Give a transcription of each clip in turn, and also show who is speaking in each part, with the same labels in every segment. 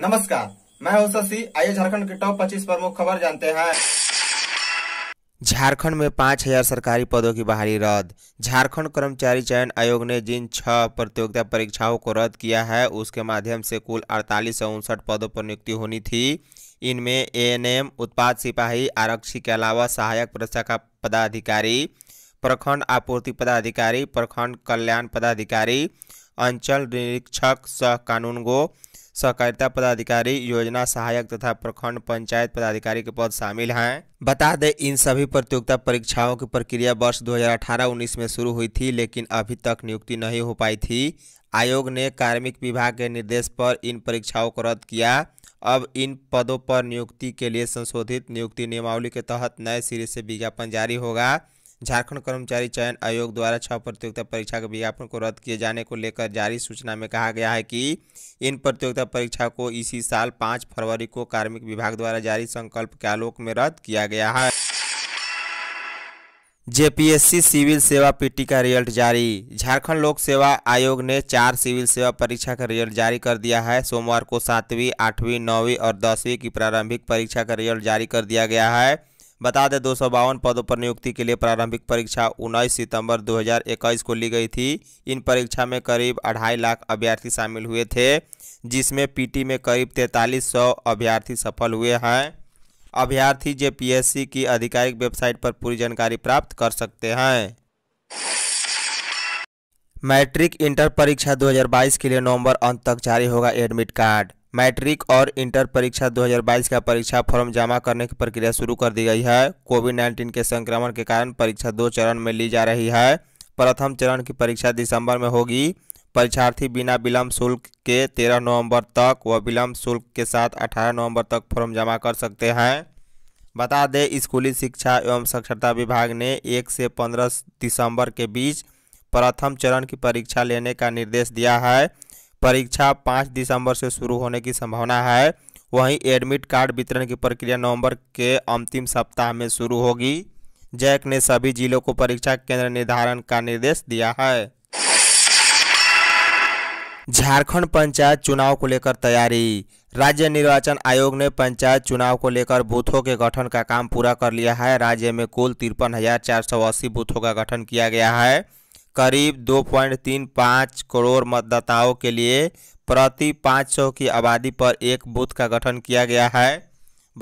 Speaker 1: नमस्कार मैं हूं शशि आइए झारखंड के टॉप 25 प्रमुख खबर जानते हैं झारखंड में पाँच हजार सरकारी पदों की बहाली रद्द झारखंड कर्मचारी चयन आयोग ने जिन छह प्रतियोगिता परीक्षाओं को रद्द किया है उसके माध्यम से कुल अड़तालीस सौ उनसठ पदों पर नियुक्ति होनी थी इनमें एएनएम उत्पाद सिपाही आरक्षी के अलावा सहायक परीक्षा का पदाधिकारी प्रखंड आपूर्ति पदाधिकारी प्रखंड कल्याण पदाधिकारी अंचल निरीक्षक सह कानूनगो सहकारिता पदाधिकारी योजना सहायक तथा प्रखंड पंचायत पदाधिकारी के पद शामिल हैं बता दें इन सभी प्रतियोगिता परीक्षाओं की प्रक्रिया वर्ष 2018-19 में शुरू हुई थी लेकिन अभी तक नियुक्ति नहीं हो पाई थी आयोग ने कार्मिक विभाग के निर्देश पर इन परीक्षाओं को रद्द किया अब इन पदों पर नियुक्ति के लिए संशोधित नियुक्ति नियमावली के तहत नए सिरे से विज्ञापन जारी होगा झारखंड कर्मचारी चयन आयोग द्वारा छह प्रतियोगिता परीक्षा के विज्ञापन को रद्द किए जाने को लेकर जारी सूचना में कहा गया है कि इन प्रतियोगिता परीक्षा को इसी साल पाँच फरवरी को कार्मिक विभाग द्वारा जारी संकल्प के आलोक में रद्द किया गया है जेपीएससी सिविल सेवा पीटी का रिजल्ट जारी झारखंड लोक सेवा आयोग ने चार सिविल सेवा परीक्षा का रिजल्ट जारी कर दिया है सोमवार को सातवीं आठवीं नौवीं और दसवीं की प्रारंभिक परीक्षा का रिजल्ट जारी कर दिया गया है बता दें दो पदों पर नियुक्ति के लिए प्रारंभिक परीक्षा उन्नीस सितंबर 2021 को ली गई थी इन परीक्षा में करीब अढ़ाई लाख अभ्यर्थी शामिल हुए थे जिसमें पीटी में करीब तैंतालीस सौ अभ्यर्थी सफल हुए हैं अभ्यर्थी जेपीएससी की आधिकारिक वेबसाइट पर पूरी जानकारी प्राप्त कर सकते हैं मैट्रिक इंटर परीक्षा 2022 के लिए नवंबर अंत तक जारी होगा एडमिट कार्ड मैट्रिक और इंटर परीक्षा 2022 का परीक्षा फॉर्म जमा करने की प्रक्रिया शुरू कर दी गई है कोविड 19 के संक्रमण के कारण परीक्षा दो चरण में ली जा रही है प्रथम चरण की परीक्षा दिसंबर में होगी परीक्षार्थी बिना विलम्ब शुल्क के 13 नवंबर तक व विलम्ब शुल्क के साथ 18 नवंबर तक फॉर्म जमा कर सकते हैं बता दें स्कूली शिक्षा एवं साक्षरता विभाग ने एक से पंद्रह दिसंबर के बीच प्रथम चरण की परीक्षा लेने का निर्देश दिया है परीक्षा पाँच दिसंबर से शुरू होने की संभावना है वहीं एडमिट कार्ड वितरण की प्रक्रिया नवंबर के अंतिम सप्ताह में शुरू होगी जैक ने सभी जिलों को परीक्षा केंद्र निर्धारण का निर्देश दिया है झारखंड पंचायत चुनाव को लेकर तैयारी राज्य निर्वाचन आयोग ने पंचायत चुनाव को लेकर बूथों के गठन का काम पूरा कर लिया है राज्य में कुल तिरपन हजार चार सौ अस्सी बूथों का गठन किया गया है करीब 2.35 करोड़ मतदाताओं के लिए प्रति 500 की आबादी पर एक बूथ का गठन किया गया है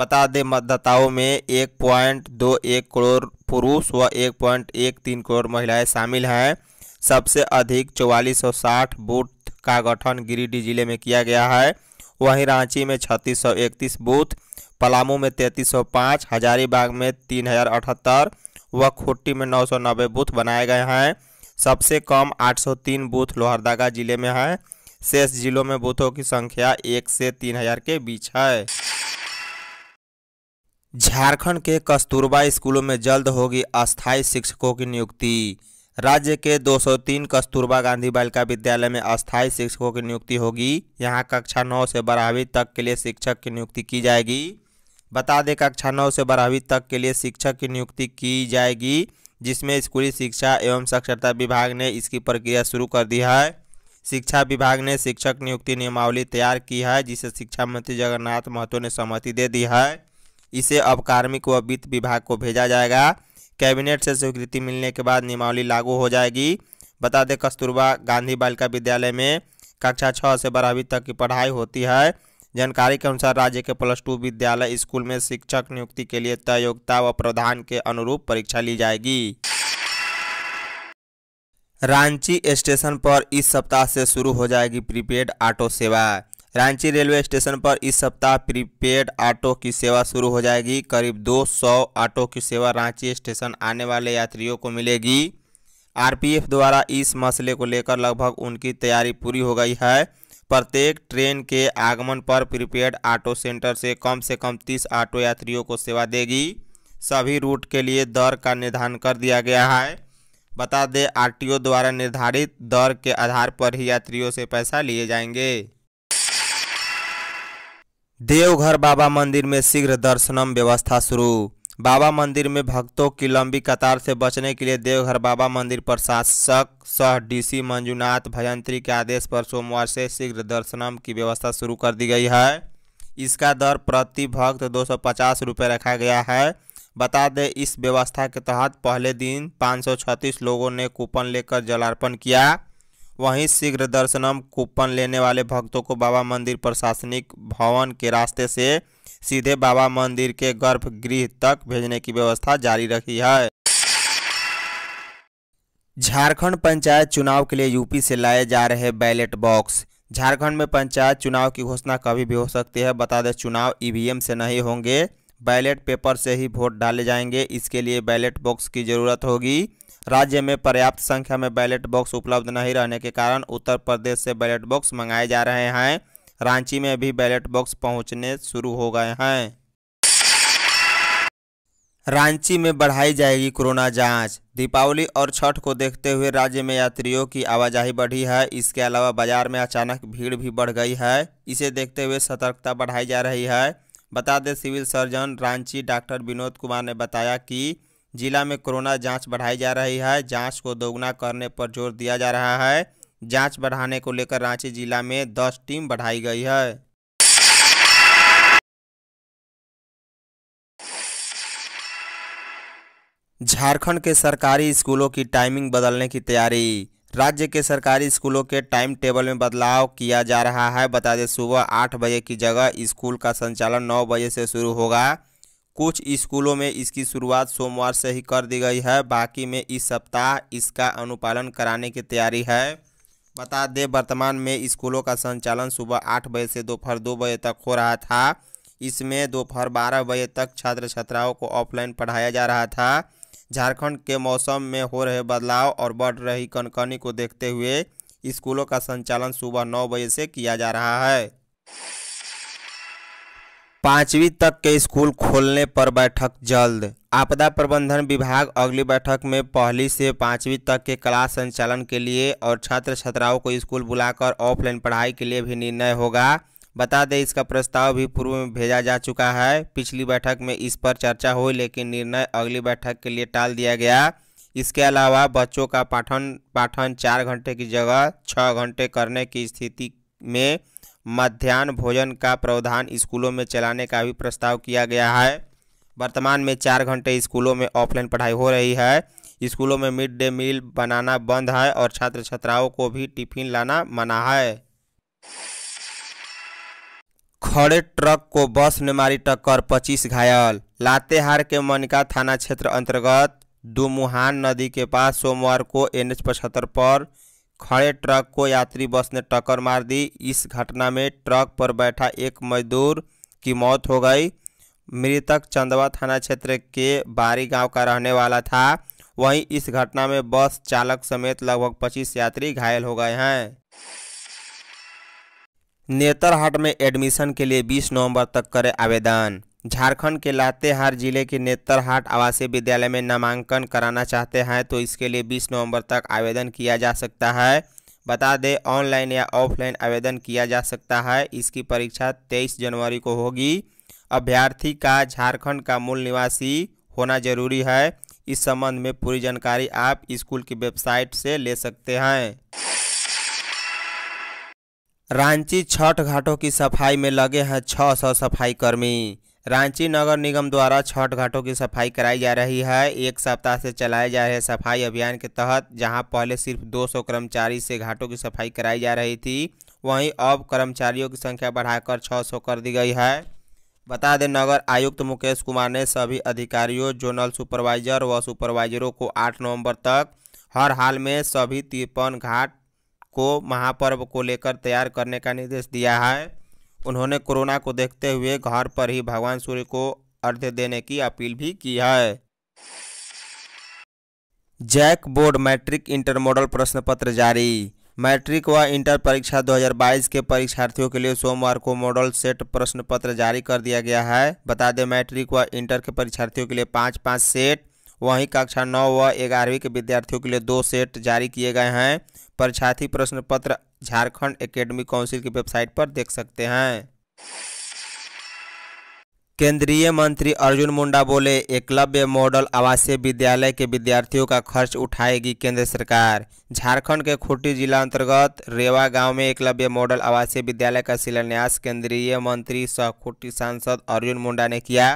Speaker 1: बता दें मतदाताओं में 1.21 करोड़ पुरुष व 1.13 करोड़ महिलाएं शामिल हैं सबसे अधिक 4460 बूथ का गठन गिरिडीह जिले में किया गया है वहीं रांची में इकतीस बूथ पलामू में 3305 हजारीबाग में अठहत्तर व खुट्टी में 990 बूथ बनाए गए हैं सबसे कम 803 बूथ लोहरदगा जिले में है शेष जिलों में बूथों की संख्या एक से तीन हजार के बीच है झारखंड के कस्तूरबा स्कूलों में जल्द होगी अस्थायी शिक्षकों की नियुक्ति राज्य के 203 कस्तूरबा गांधी बालिका विद्यालय में अस्थायी शिक्षकों की नियुक्ति होगी यहां कक्षा नौ से बारहवीं तक के लिए शिक्षक की नियुक्ति की जाएगी बता दें कक्षा नौ से बारहवीं तक के लिए शिक्षक की नियुक्ति की जाएगी जिसमें स्कूली शिक्षा एवं साक्षरता विभाग ने इसकी प्रक्रिया शुरू कर दी है शिक्षा विभाग ने शिक्षक नियुक्ति नियमावली तैयार की है जिसे शिक्षा मंत्री जगन्नाथ महतो ने सहमति दे दी है इसे अब कार्मिक व वित्त विभाग को भेजा जाएगा कैबिनेट से स्वीकृति मिलने के बाद नियमावली लागू हो जाएगी बता दें कस्तूरबा गांधी बालिका विद्यालय में कक्षा छः से बारहवीं तक की पढ़ाई होती है जानकारी के अनुसार राज्य के प्लस टू विद्यालय स्कूल में शिक्षक नियुक्ति के लिए तय योग्यता व प्रावधान के अनुरूप परीक्षा ली जाएगी रांची स्टेशन पर इस सप्ताह से शुरू हो जाएगी प्रीपेड ऑटो सेवा रांची रेलवे स्टेशन पर इस सप्ताह प्रीपेड ऑटो की सेवा शुरू हो जाएगी करीब 200 ऑटो की सेवा रांची स्टेशन आने वाले यात्रियों को मिलेगी आरपीएफ द्वारा इस मसले को लेकर लगभग उनकी तैयारी पूरी हो गई है प्रत्येक ट्रेन के आगमन पर प्रीपेड ऑटो सेंटर से कम से कम तीस ऑटो यात्रियों को सेवा देगी सभी रूट के लिए दर का निर्धारण कर दिया गया है बता दें आरटीओ द्वारा निर्धारित दर के आधार पर ही यात्रियों से पैसा लिए जाएंगे देवघर बाबा मंदिर में शीघ्र दर्शनम व्यवस्था शुरू बाबा मंदिर में भक्तों की लंबी कतार से बचने के लिए देवघर बाबा मंदिर प्रशासक सह डीसी मंजूनाथ भजंत्री के आदेश पर सोमवार से शीघ्र दर्शनम की व्यवस्था शुरू कर दी गई है इसका दर प्रति भक्त दो सौ रखा गया है बता दें इस व्यवस्था के तहत पहले दिन पाँच लोगों ने कूपन लेकर जलार्पण किया वहीं शीघ्र दर्शनम कूपन लेने वाले भक्तों को बाबा मंदिर प्रशासनिक भवन के रास्ते से सीधे बाबा मंदिर के गर्भगृह तक भेजने की व्यवस्था जारी रखी है झारखंड पंचायत चुनाव के लिए यूपी से लाए जा रहे बैलेट बॉक्स झारखंड में पंचायत चुनाव की घोषणा कभी भी हो सकती है बता दें चुनाव ईवीएम से नहीं होंगे बैलेट पेपर से ही वोट डाले जाएंगे इसके लिए बैलेट बॉक्स की ज़रूरत होगी राज्य में पर्याप्त संख्या में बैलेट बॉक्स उपलब्ध नहीं रहने के कारण उत्तर प्रदेश से बैलेट बॉक्स मंगाए जा रहे हैं रांची में भी बैलेट बॉक्स पहुंचने शुरू हो गए हैं रांची में बढ़ाई जाएगी कोरोना जांच दीपावली और छठ को देखते हुए राज्य में यात्रियों की आवाजाही बढ़ी है इसके अलावा बाजार में अचानक भीड़ भी बढ़ गई है इसे देखते हुए सतर्कता बढ़ाई जा रही है बता दें civil surgeon Ranchi doctor Vinod Kumar ने बताया कि जिला में कोरोना जांच बढ़ाई जा रही है जांच को दोगुना करने पर जोर दिया जा रहा है जांच बढ़ाने को लेकर रांची जिला में दस टीम बढ़ाई गई है झारखंड के सरकारी स्कूलों की टाइमिंग बदलने की तैयारी राज्य के सरकारी स्कूलों के टाइम टेबल में बदलाव किया जा रहा है बता दें सुबह आठ बजे की जगह स्कूल का संचालन नौ बजे से शुरू होगा कुछ स्कूलों में इसकी शुरुआत सोमवार से ही कर दी गई है बाकी में इस सप्ताह इसका अनुपालन कराने की तैयारी है बता दें वर्तमान में स्कूलों का संचालन सुबह आठ बजे से दोपहर दो बजे तक हो रहा था इसमें दोपहर बारह बजे तक छात्र छात्राओं को ऑफलाइन पढ़ाया जा रहा था झारखंड के मौसम में हो रहे बदलाव और बढ़ रही कनकनी को देखते हुए स्कूलों का संचालन सुबह नौ बजे से किया जा रहा है पाँचवीं तक के स्कूल खोलने पर बैठक जल्द आपदा प्रबंधन विभाग अगली बैठक में पहली से पाँचवीं तक के क्लास संचालन के लिए और छात्र छात्राओं को स्कूल बुलाकर ऑफलाइन पढ़ाई के लिए भी निर्णय होगा बता दें इसका प्रस्ताव भी पूर्व में भेजा जा चुका है पिछली बैठक में इस पर चर्चा हुई लेकिन निर्णय अगली बैठक के लिए टाल दिया गया इसके अलावा बच्चों का पाठन पाठन चार घंटे की जगह छः घंटे करने की स्थिति में मध्यान्ह भोजन का प्रावधान स्कूलों में चलाने का भी प्रस्ताव किया गया है वर्तमान में चार घंटे स्कूलों में ऑफलाइन पढ़ाई हो रही है स्कूलों में मिड डे मील बनाना बंद है और छात्र छात्राओं को भी टिफिन लाना मना है खड़े ट्रक को बस ने मारी टक्कर 25 घायल लातेहार के मनिका थाना क्षेत्र अंतर्गत दुमुहान नदी के पास सोमवार को एन एच पचहत्तर पर खड़े ट्रक को यात्री बस ने टक्कर मार दी इस घटना में ट्रक पर बैठा एक मजदूर की मौत हो गई मृतक चंदवा थाना क्षेत्र के बारी गांव का रहने वाला था वहीं इस घटना में बस चालक समेत लगभग 25 यात्री घायल हो गए हैं नेतरहाट में एडमिशन के लिए 20 नवंबर तक करें आवेदन झारखंड के लातेहार जिले के नेतरहाट आवासीय विद्यालय में नामांकन कराना चाहते हैं तो इसके लिए 20 नवंबर तक आवेदन किया जा सकता है बता दें ऑनलाइन या ऑफलाइन आवेदन किया जा सकता है इसकी परीक्षा 23 जनवरी को होगी अभ्यर्थी का झारखंड का मूल निवासी होना जरूरी है इस संबंध में पूरी जानकारी आप स्कूल की वेबसाइट से ले सकते हैं रांची छठ घाटों की सफाई में लगे हैं 600 सफाई कर्मी रांची नगर निगम द्वारा छठ घाटों की सफाई कराई जा रही है एक सप्ताह से चलाए जा रहे सफाई अभियान के तहत जहां पहले सिर्फ 200 कर्मचारी से घाटों की सफाई कराई जा रही थी वहीं अब कर्मचारियों की संख्या बढ़ाकर 600 कर दी गई है बता दें नगर आयुक्त मुकेश कुमार ने सभी अधिकारियों जोनल सुपरवाइजर व सुपरवाइजरों को आठ नवम्बर तक हर हाल में सभी तिरपन घाट को महापर्व को लेकर तैयार करने का निर्देश दिया है उन्होंने कोरोना को देखते हुए घर पर ही भगवान सूर्य को अर्घ्य देने की अपील भी की है JAC board matric inter model प्रश्न पत्र जारी मैट्रिक व इंटर परीक्षा 2022 के परीक्षार्थियों के लिए सोमवार को मॉडल सेट प्रश्न पत्र जारी कर दिया गया है बता दें मैट्रिक व इंटर के परीक्षार्थियों के लिए पाँच पाँच सेट वहीं कक्षा नौ व ग्यारहवीं के विद्यार्थियों के लिए दो सेट जारी किए गए हैं परीक्षार्थी प्रश्न पत्र झारखंड एकेडमी काउंसिल की वेबसाइट पर देख सकते हैं केंद्रीय मंत्री अर्जुन मुंडा बोले एकलव्य मॉडल आवासीय विद्यालय के विद्यार्थियों का खर्च उठाएगी केंद्र सरकार झारखंड के खूटी जिला अंतर्गत रेवा गांव में एकलव्य मॉडल आवासीय विद्यालय का शिलान्यास केंद्रीय मंत्री सह खूटी सांसद अर्जुन मुंडा ने किया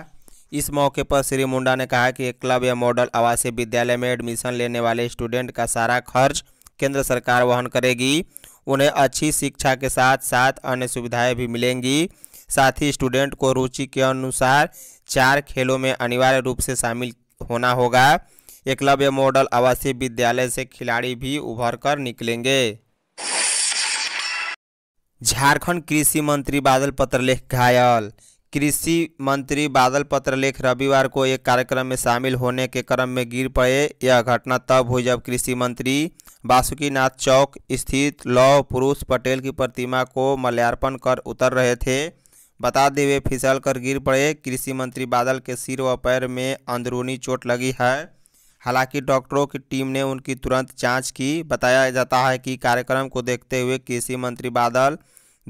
Speaker 1: इस मौके पर श्री मुंडा ने कहा कि एकलव्य मॉडल आवासीय विद्यालय में एडमिशन लेने वाले स्टूडेंट का सारा खर्च केंद्र सरकार वहन करेगी उन्हें अच्छी शिक्षा के साथ साथ अन्य सुविधाएं भी मिलेंगी साथ ही स्टूडेंट को रुचि के अनुसार चार खेलों में अनिवार्य रूप से शामिल होना होगा एकलव्य मॉडल आवासीय विद्यालय से खिलाड़ी भी उभर कर निकलेंगे झारखंड कृषि मंत्री बादल पत्रलेख घायल कृषि मंत्री बादल पत्रलेख रविवार को एक कार्यक्रम में शामिल होने के क्रम में गिर पड़े यह घटना तब हुई जब कृषि मंत्री बासुकीनाथ चौक स्थित लौ पुरुष पटेल की प्रतिमा को मल्यार्पण कर उतर रहे थे बता दें वे फिसल कर गिर पड़े कृषि मंत्री बादल के सिर व पैर में अंदरूनी चोट लगी है हालांकि डॉक्टरों की टीम ने उनकी तुरंत जांच की बताया जाता है कि कार्यक्रम को देखते हुए कृषि मंत्री बादल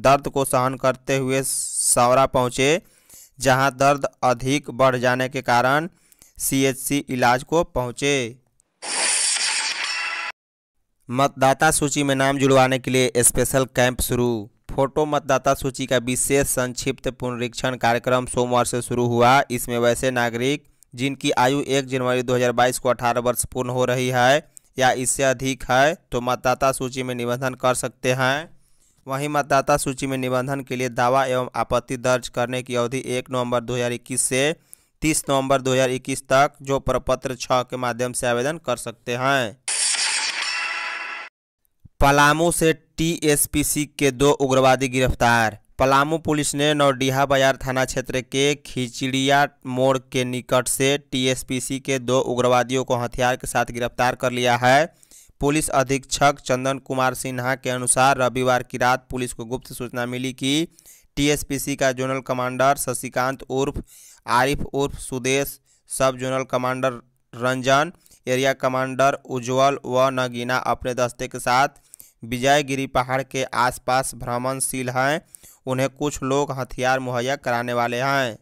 Speaker 1: दर्द को सहन करते हुए सौरा पहुँचे जहाँ दर्द अधिक बढ़ जाने के कारण सी इलाज को पहुँचे मतदाता सूची में नाम जुड़वाने के लिए स्पेशल कैंप शुरू फोटो मतदाता सूची का विशेष संक्षिप्त पुनरीक्षण कार्यक्रम सोमवार से शुरू हुआ इसमें वैसे नागरिक जिनकी आयु 1 जनवरी 2022 को 18 वर्ष पूर्ण हो रही है या इससे अधिक है तो मतदाता सूची में निबंधन कर सकते हैं वहीं मतदाता सूची में निबंधन के लिए दावा एवं आपत्ति दर्ज करने की अवधि एक नवम्बर दो से तीस नवम्बर दो तक जो प्रपत्र छः के माध्यम से आवेदन कर सकते हैं पलामू से टीएसपीसी के दो उग्रवादी गिरफ्तार पलामू पुलिस ने नौडीहा बाजार थाना क्षेत्र के खिचड़िया मोड़ के निकट से टीएसपीसी के दो उग्रवादियों को हथियार के साथ गिरफ्तार कर लिया है पुलिस अधीक्षक चंदन कुमार सिन्हा के अनुसार रविवार की रात पुलिस को गुप्त सूचना मिली कि टीएसपीसी का जोनल कमांडर शशिकांत उर्फ आरिफ उर्फ Sudesh sub zonal commander Ranjan area commander Ujjwal व नगीना अपने दस्ते के साथ विजयगिरी पहाड़ के आसपास भ्रमणशील हैं उन्हें कुछ लोग हथियार मुहैया कराने वाले हैं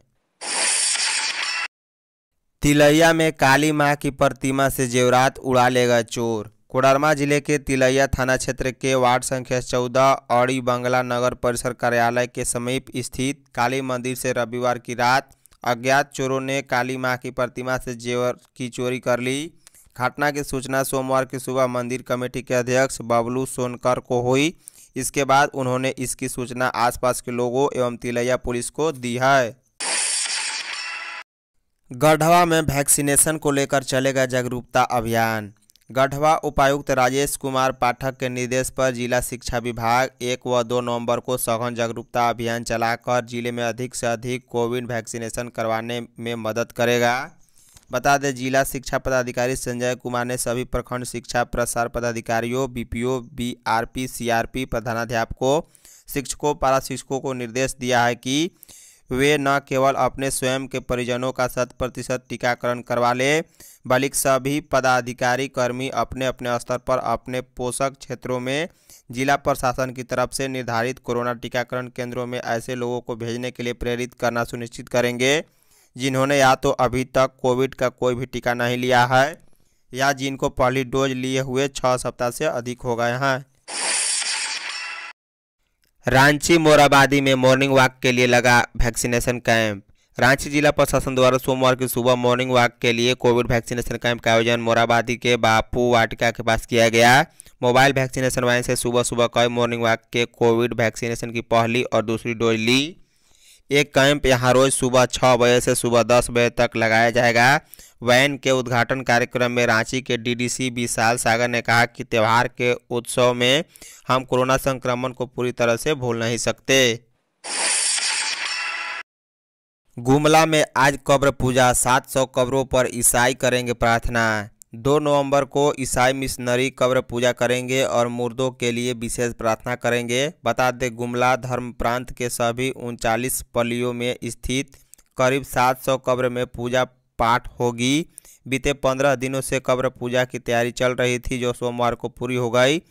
Speaker 1: तिलैया में काली माँ की प्रतिमा से जेवरात उड़ा लेगा चोर कोडरमा जिले के तिलैया थाना क्षेत्र के वार्ड संख्या चौदह औड़ी बंगला नगर परिसर कार्यालय के समीप स्थित काली मंदिर से रविवार की रात अज्ञात चोरों ने काली माँ की प्रतिमा से जेवर की चोरी कर ली घटना की सूचना सोमवार की सुबह मंदिर कमेटी के अध्यक्ष बबलू सोनकर को हुई इसके बाद उन्होंने इसकी सूचना आसपास के लोगों एवं तिलैया पुलिस को दी है गढ़वा में वैक्सीनेशन को लेकर चलेगा जागरूकता अभियान गढ़वा उपायुक्त राजेश कुमार पाठक के निर्देश पर जिला शिक्षा विभाग एक व दो नवंबर को सघन जागरूकता अभियान चलाकर जिले में अधिक से अधिक कोविड वैक्सीनेशन करवाने में मदद करेगा बता दें जिला शिक्षा पदाधिकारी संजय कुमार ने सभी प्रखंड शिक्षा प्रसार पदाधिकारियों बीपीओ बीआरपी सीआरपी प्रधानाध्यापकों शिक्षकों पारा शिक्षकों को निर्देश दिया है कि वे न केवल अपने स्वयं के परिजनों का शत प्रतिशत टीकाकरण करवा लें बल्कि सभी पदाधिकारी कर्मी अपने अपने स्तर पर अपने पोषक क्षेत्रों में जिला प्रशासन की तरफ से निर्धारित कोरोना टीकाकरण केंद्रों में ऐसे लोगों को भेजने के लिए प्रेरित करना सुनिश्चित करेंगे जिन्होंने या तो अभी तक कोविड का कोई भी टीका नहीं लिया है या जिनको पहली डोज लिए हुए छः सप्ताह से अधिक हो गए हैं रांची मोराबादी में मॉर्निंग वॉक के लिए लगा वैक्सीनेशन कैंप रांची जिला प्रशासन द्वारा सोमवार की सुबह मॉर्निंग वॉक के लिए कोविड वैक्सीनेशन कैंप का आयोजन मोराबादी के बापू वाटिका के पास किया गया मोबाइल वैक्सीनेशन वाइन से सुबह सुबह कई मॉर्निंग वॉक के कोविड वैक्सीनेशन की पहली और दूसरी डोज ली एक कैंप यहाँ रोज सुबह छः बजे से सुबह दस बजे तक लगाया जाएगा वैन के उद्घाटन कार्यक्रम में रांची के डीडीसी विशाल सागर ने कहा कि त्यौहार के उत्सव में हम कोरोना संक्रमण को पूरी तरह से भूल नहीं सकते गुमला में आज कब्र पूजा 700 कब्रों पर ईसाई करेंगे प्रार्थना दो नवंबर को ईसाई मिशनरी कब्र पूजा करेंगे और मुर्दों के लिए विशेष प्रार्थना करेंगे बता दें गुमला धर्म प्रांत के सभी उनचालीस पलियों में स्थित करीब 700 कब्र में पूजा पाठ होगी बीते पंद्रह दिनों से कब्र पूजा की तैयारी चल रही थी जो सोमवार को पूरी हो गई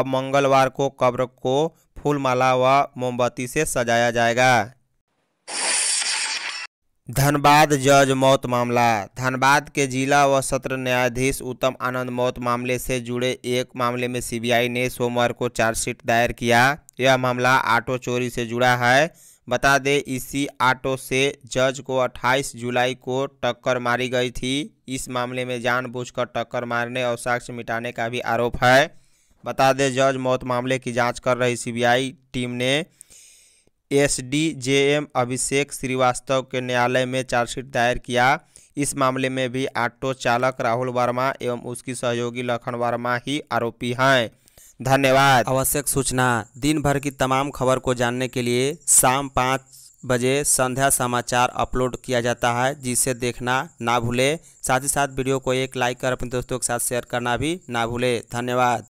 Speaker 1: अब मंगलवार को कब्र को फूलमाला व मोमबत्ती से सजाया जाएगा धनबाद जज मौत मामला धनबाद के जिला व सत्र न्यायाधीश उत्तम आनंद मौत मामले से जुड़े एक मामले में सीबीआई ने सोमवार को चार्जशीट दायर किया यह मामला ऑटो चोरी से जुड़ा है बता दें इसी ऑटो से जज को 28 जुलाई को टक्कर मारी गई थी इस मामले में जानबूझकर टक्कर मारने और साक्ष्य मिटाने का भी आरोप है बता दें जज मौत मामले की जाँच कर रही सी टीम ने एसडीजेएम अभिषेक श्रीवास्तव के न्यायालय में चार्जशीट दायर किया इस मामले में भी ऑटो चालक राहुल वर्मा एवं उसकी सहयोगी लखन वर्मा ही आरोपी हैं धन्यवाद आवश्यक सूचना दिन भर की तमाम खबर को जानने के लिए शाम पाँच बजे संध्या समाचार अपलोड किया जाता है जिसे देखना ना भूले साथ ही साथ वीडियो को एक लाइक कर अपने दोस्तों के साथ शेयर करना भी ना भूले धन्यवाद